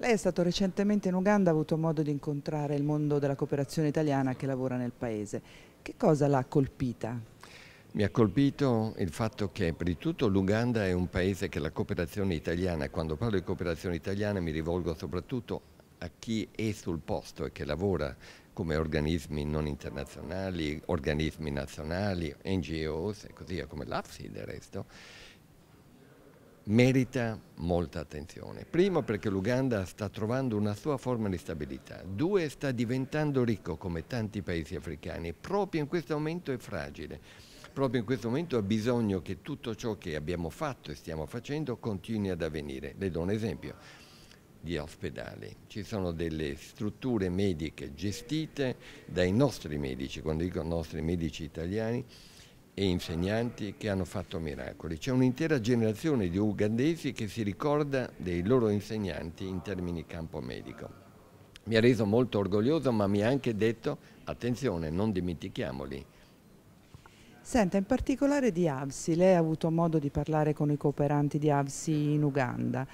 Lei è stato recentemente in Uganda, ha avuto modo di incontrare il mondo della cooperazione italiana che lavora nel paese. Che cosa l'ha colpita? Mi ha colpito il fatto che, per di tutto, l'Uganda è un paese che la cooperazione italiana, quando parlo di cooperazione italiana mi rivolgo soprattutto a chi è sul posto e che lavora come organismi non internazionali, organismi nazionali, NGOs e così via, come l'AFSI del resto, merita molta attenzione. Primo perché l'Uganda sta trovando una sua forma di stabilità, due sta diventando ricco come tanti paesi africani, proprio in questo momento è fragile, proprio in questo momento ha bisogno che tutto ciò che abbiamo fatto e stiamo facendo continui ad avvenire. Le do un esempio di ospedali, ci sono delle strutture mediche gestite dai nostri medici, quando dico nostri medici italiani, e insegnanti che hanno fatto miracoli. C'è un'intera generazione di ugandesi che si ricorda dei loro insegnanti in termini campo medico. Mi ha reso molto orgoglioso, ma mi ha anche detto, attenzione, non dimentichiamoli, Senta, in particolare di Avsi, lei ha avuto modo di parlare con i cooperanti di Avsi in Uganda.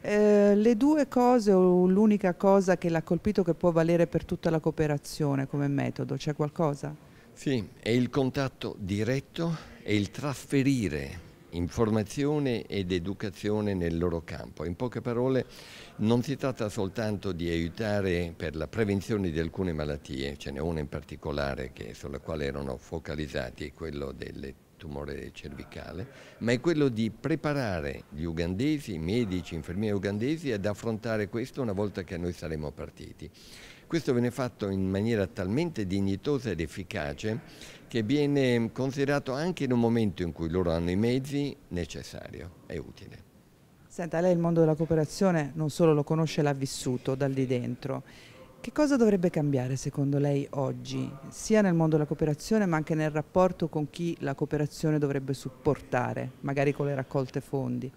Eh, le due cose o l'unica cosa che l'ha colpito che può valere per tutta la cooperazione come metodo, c'è qualcosa? Sì, è il contatto diretto e il trasferire informazione ed educazione nel loro campo. In poche parole non si tratta soltanto di aiutare per la prevenzione di alcune malattie, ce n'è una in particolare che, sulla quale erano focalizzati, quello del tumore cervicale, ma è quello di preparare gli ugandesi, i medici, infermieri ugandesi ad affrontare questo una volta che noi saremo partiti. Questo viene fatto in maniera talmente dignitosa ed efficace che viene considerato anche in un momento in cui loro hanno i mezzi necessario e utile. Senta, lei il mondo della cooperazione non solo lo conosce, l'ha vissuto dal di dentro. Che cosa dovrebbe cambiare secondo lei oggi, sia nel mondo della cooperazione ma anche nel rapporto con chi la cooperazione dovrebbe supportare, magari con le raccolte fondi?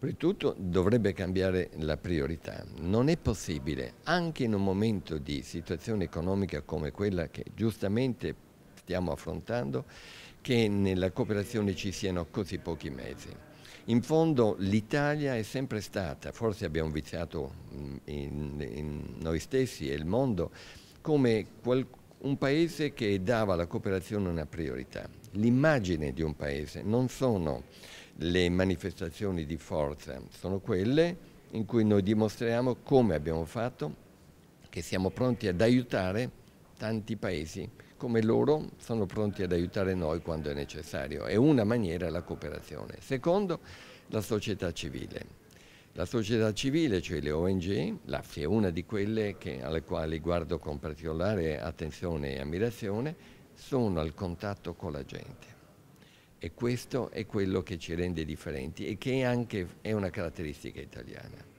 Prima di tutto dovrebbe cambiare la priorità. Non è possibile, anche in un momento di situazione economica come quella che giustamente stiamo affrontando, che nella cooperazione ci siano così pochi mezzi. In fondo l'Italia è sempre stata, forse abbiamo viziato mm, in, in noi stessi e il mondo, come un paese che dava alla cooperazione una priorità. L'immagine di un paese non sono le manifestazioni di forza sono quelle in cui noi dimostriamo come abbiamo fatto, che siamo pronti ad aiutare tanti paesi, come loro sono pronti ad aiutare noi quando è necessario. È una maniera la cooperazione. Secondo, la società civile. La società civile, cioè le ONG, l'AFSI è una di quelle che, alle quali guardo con particolare attenzione e ammirazione, sono al contatto con la gente. E questo è quello che ci rende differenti e che anche è una caratteristica italiana.